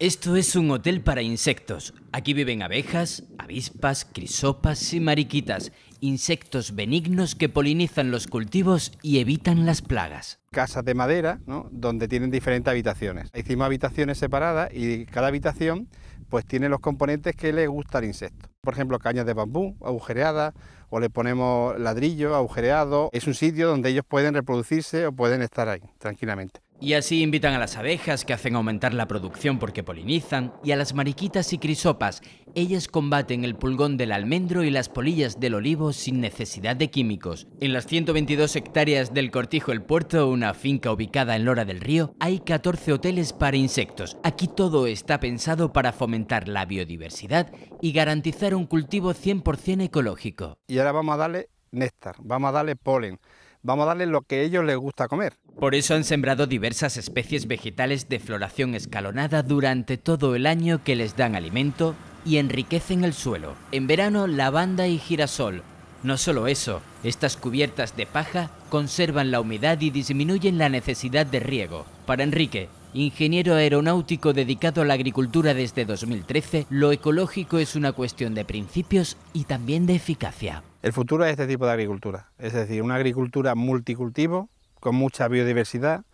Esto es un hotel para insectos. Aquí viven abejas, avispas, crisopas y mariquitas, insectos benignos que polinizan los cultivos y evitan las plagas. Casas de madera, ¿no? donde tienen diferentes habitaciones. Hicimos habitaciones separadas y cada habitación pues tiene los componentes que le gusta al insecto. Por ejemplo, cañas de bambú agujereadas o le ponemos ladrillo agujereado. Es un sitio donde ellos pueden reproducirse o pueden estar ahí tranquilamente. Y así invitan a las abejas que hacen aumentar la producción porque polinizan, y a las mariquitas y crisopas. Ellas combaten el pulgón del almendro y las polillas del olivo sin necesidad de químicos. En las 122 hectáreas del Cortijo El Puerto, una finca ubicada en Lora del Río, hay 14 hoteles para insectos. Aquí todo está pensado para fomentar la biodiversidad y garantizar un cultivo 100% ecológico. Y ahora vamos a darle néctar, vamos a darle polen vamos a darle lo que a ellos les gusta comer. Por eso han sembrado diversas especies vegetales de floración escalonada durante todo el año que les dan alimento y enriquecen el suelo. En verano, lavanda y girasol, no solo eso, estas cubiertas de paja conservan la humedad y disminuyen la necesidad de riego. Para Enrique, ingeniero aeronáutico dedicado a la agricultura desde 2013, lo ecológico es una cuestión de principios y también de eficacia. El futuro es este tipo de agricultura, es decir, una agricultura multicultivo, con mucha biodiversidad,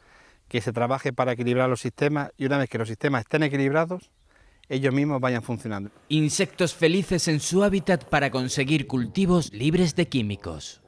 que se trabaje para equilibrar los sistemas y una vez que los sistemas estén equilibrados, ellos mismos vayan funcionando. Insectos felices en su hábitat para conseguir cultivos libres de químicos.